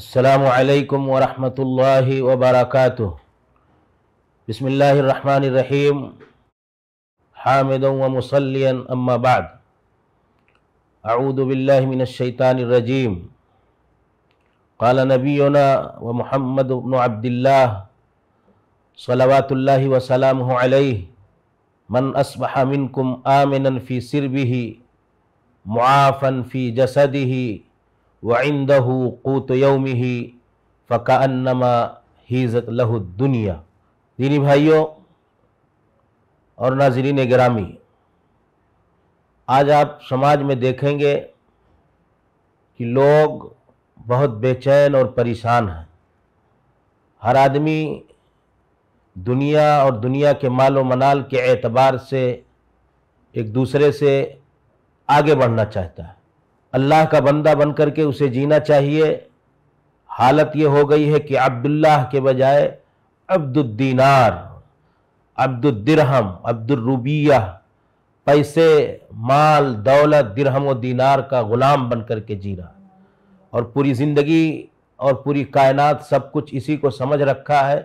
السلام عليكم ورحمة الله وبركاته بسم الله الرحمن الرحيم حامدا ومصليا أما بعد أعوذ بالله من الشيطان الرجيم قال نبينا ومحمد بن عبد الله صلوات الله وسلامه عليه من أصبح منكم آمنا في سربه معافا في جسده वंदहू कोत यौम ही फ़कानमा हीज़त लहु दुनिया दीनी भाइयों और नाजरीन ग्रामी आज आप समाज में देखेंगे कि लोग बहुत बेचैन और परेशान हैं हर आदमी दुनिया और दुनिया के माल व मनाल के एतबार से एक दूसरे से आगे बढ़ना चाहता है अल्लाह का बंदा बन करके उसे जीना चाहिए हालत ये हो गई है कि अब्दुल्लाह के बजाय अब्दुद्दीनार अब्दुद्दिरहम अब्दुलरूबिया पैसे माल दौलत दिरहम और दीनार का ग़ुलाम बन जी रहा और पूरी ज़िंदगी और पूरी कायनात सब कुछ इसी को समझ रखा है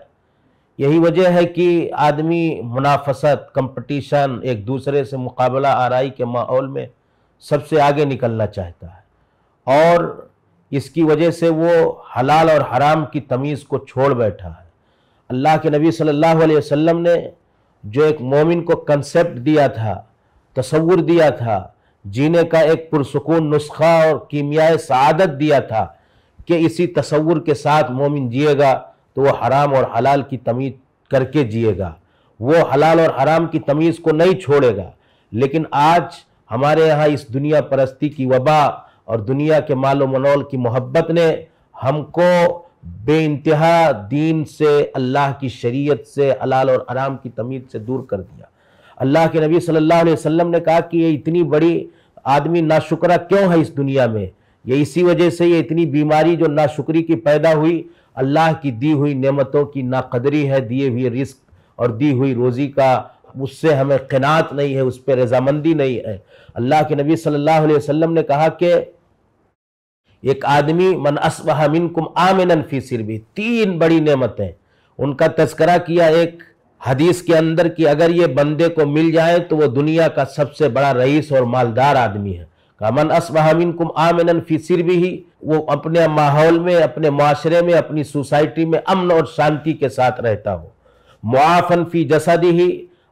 यही वजह है कि आदमी मुनाफसत कंपटीशन एक दूसरे से मुकाबला आरई के माहौल में सबसे आगे निकलना चाहता है और इसकी वजह से वो हलाल और हराम की तमीज़ को छोड़ बैठा है अल्लाह के नबी सल्लल्लाहु अलैहि वसल्लम ने जो एक मोमिन को कंसेप्ट दिया था तस्वुर दिया था जीने का एक पुरसकून नुस्खा और कीमियाए सआदत दिया था कि इसी तस्वुर के साथ मोमिन जिएगा तो वो हराम और हलाल की तमीज़ करके जिएगा वो हलाल और हराम की तमीज़ को नहीं छोड़ेगा लेकिन आज हमारे यहाँ इस दुनिया परस्ती की वबा और दुनिया के मालो मनोल की मोहब्बत ने हमको बे इंतहा दीन से अल्लाह की शरीयत से अलाल और आराम की तमीज से दूर कर दिया अल्लाह के नबी सल्लल्लाहु अलैहि वसल्लम ने कहा कि ये इतनी बड़ी आदमी नाशुकरा क्यों है इस दुनिया में ये इसी वजह से ये इतनी बीमारी जो नाशुक्री की पैदा हुई अल्लाह की दी हुई नेमतों की नाकदरी है दिए हुए रिस्क और दी हुई रोज़ी का उससे हमें कनात नहीं है उस पर रजामंदी नहीं है अल्लाह के नबी सल्लल्लाहु अलैहि वसल्लम ने कहा कि एक आदमी मन असबह मिन कुम आमिन फी भी तीन बड़ी नेमतें उनका तस्करा किया एक हदीस के अंदर कि अगर ये बंदे को मिल जाए तो वो दुनिया का सबसे बड़ा रईस और मालदार आदमी है मन असबहामिन कुम आमिन फी सिर ही वो अपने माहौल में अपने माशरे में अपनी सोसाइटी में अमन और शांति के साथ रहता हो मुआफन फी जसदी ही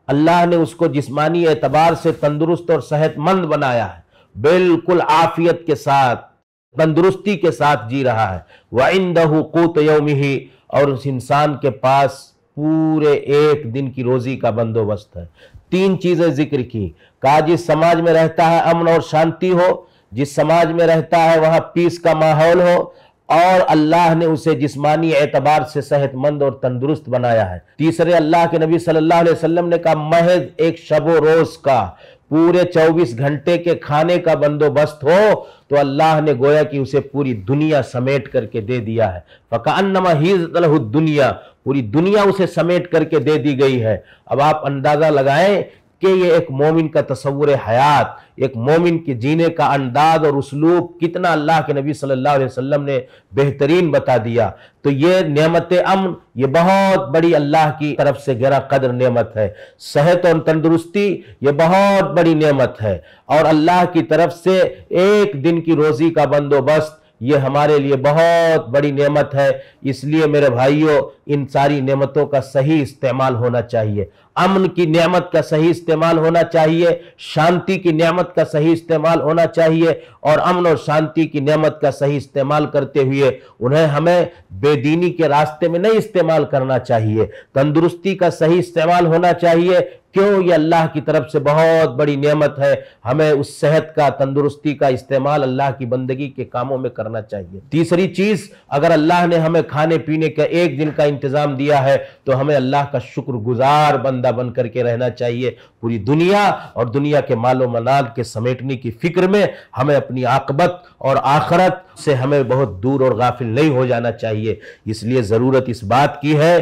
अल्लाह ने उसको जिस्मानी एतबार से तंदुरुस्त और सेहतमंद बनाया है बिल्कुल आफियत के साथ तंदुरुस्ती के साथ जी रहा है वह इंदू कोत ही और उस इंसान के पास पूरे एक दिन की रोजी का बंदोबस्त है तीन चीज़ें जिक्र की कहा जिस समाज में रहता है अमन और शांति हो जिस समाज में रहता है वहां पीस का माहौल हो और अल्लाह ने उसे जिस्मानी एतबार से सेहतमंद और तंदुरुस्त बनाया है तीसरे अल्लाह के नबी सल्लल्लाहु अलैहि वसल्लम ने कहा महज एक शबो रोज का पूरे 24 घंटे के खाने का बंदोबस्त हो तो अल्लाह ने गोया कि उसे पूरी दुनिया समेट करके दे दिया है फ़कानमा दुनिया पूरी दुनिया उसे समेट करके दे दी गई है अब आप अंदाज़ा लगाएं कि ये एक मोमिन का तस्वुर हयात एक मोमिन के जीने का अंदाज और उसलूब कितना अल्लाह के नबी सल्लल्लाहु अलैहि वसल्लम ने बेहतरीन बता दिया तो ये नेमत अमन ये बहुत बड़ी अल्लाह की तरफ से गहरा कदर नेमत है सेहत और तंदुरुस्ती ये बहुत बड़ी नेमत है और अल्लाह की तरफ से एक दिन की रोज़ी का बंदोबस्त ये हमारे लिए बहुत बड़ी नेमत है इसलिए मेरे भाइयों इन सारी नेमतों का सही इस्तेमाल होना चाहिए अमन की नेमत का सही इस्तेमाल होना चाहिए शांति की नेमत का सही इस्तेमाल होना चाहिए और अमन और शांति की नेमत का सही इस्तेमाल करते हुए उन्हें हमें बेदीनी के रास्ते में नहीं इस्तेमाल करना चाहिए तंदुरुस्ती का सही इस्तेमाल होना चाहिए क्यों ये अल्लाह की तरफ से बहुत बड़ी नेमत है हमें उस सेहत का तंदुरुस्ती का इस्तेमाल अल्लाह की बंदगी के कामों में करना चाहिए तीसरी चीज अगर अल्लाह ने हमें खाने पीने का एक दिन का इंतजाम दिया है तो हमें अल्लाह का शुक्रगुजार बंदा बन करके रहना चाहिए पूरी दुनिया और दुनिया के मालो मनाल के समेटने की फिक्र में हमें अपनी आकबत और आखरत से हमें बहुत दूर और गाफिल नहीं हो जाना चाहिए इसलिए ज़रूरत इस बात की है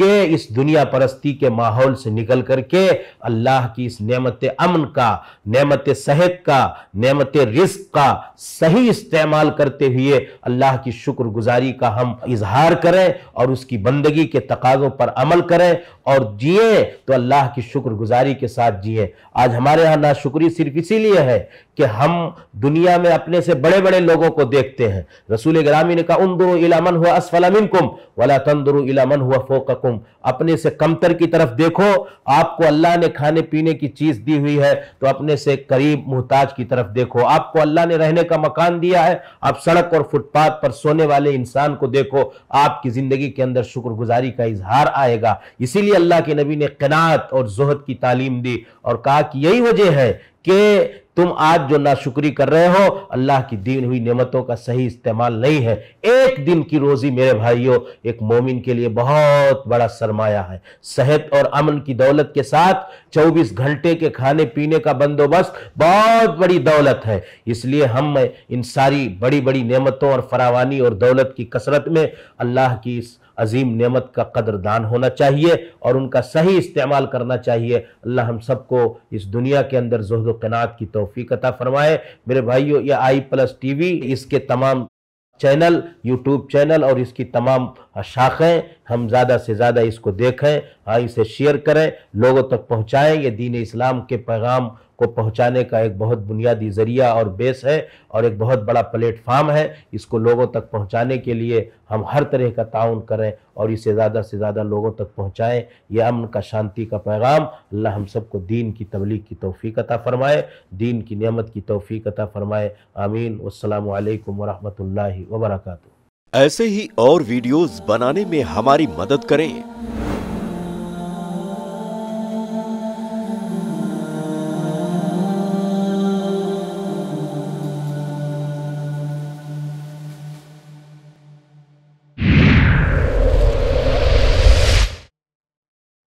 के इस दुनिया परस्ती के माहौल से निकल करके अल्लाह की इस नेमत अमन का नेमत सेहत का नेमत रिस्क का सही इस्तेमाल करते हुए अल्लाह की शुक्रगुजारी का हम इजहार करें और उसकी बंदगी के तकाजों पर अमल करें और जिए तो अल्लाह की शुक्रगुजारी के साथ जिए आज हमारे यहाँ नाशुक्री सिर्फ इसीलिए है कि हम दुनिया में अपने से बड़े बड़े लोगों को देखते हैं रसूल ग्रामी ने कहा उन दुरु इलामन हुआ असफलामिन कुम वाला तंदुरु इलामन हुआ फोक तकुम अपने से कमतर की तरफ देखो आपको अल्लाह ने खाने पीने की चीज दी हुई है तो अपने से करीब मोहताज की तरफ देखो आपको अल्लाह ने रहने का मकान दिया है आप सड़क और फुटपाथ पर सोने वाले इंसान को देखो आपकी जिंदगी के अंदर शुक्रगुजारी का इजहार आएगा इसीलिए अल्लाह के नबी ने कनात और जोहद की तालीम दी और कहा कि यही वजह है कि तुम आज जो नाशुक्री कर रहे हो अल्लाह की दीन हुई नेमतों का सही इस्तेमाल नहीं है एक दिन की रोज़ी मेरे भाइयों एक मोमिन के लिए बहुत बड़ा सरमाया है सेहत और अमन की दौलत के साथ 24 घंटे के खाने पीने का बंदोबस्त बहुत बड़ी दौलत है इसलिए हम इन सारी बड़ी बड़ी नेमतों और फरावानी और दौलत की कसरत में अल्लाह की इस अजीम नेमत का कदरदान होना चाहिए और उनका सही इस्तेमाल करना चाहिए अल्लाह हम सबको इस दुनिया के अंदर जहद कनात की तोफ़ीकता अता फ़रमाए मेरे भाइयों यह आई प्लस टी वी इसके तमाम चैनल यूट्यूब चैनल और इसकी तमाम शाखें हम ज़्यादा से ज़्यादा इसको देखें हाँ इसे शेयर करें लोगों तक पहुँचाएँ ये दीन इस्लाम के पैगाम को पहुंचाने का एक बहुत बुनियादी जरिया और बेस है और एक बहुत बड़ा प्लेटफार्म है इसको लोगों तक पहुंचाने के लिए हम हर तरह का ताउन करें और इसे ज़्यादा से ज़्यादा लोगों तक पहुंचाएं ये अमन का शांति का पैगाम अल्लाह हम सबको दीन की तबलीग की तोफ़ी अता फ़रमाए दीन की नियमत की तोफ़ी अता फ़रमाए आमीन असलकम वरहमल वबरक ऐसे ही और वीडियोज़ बनाने में हमारी मदद करें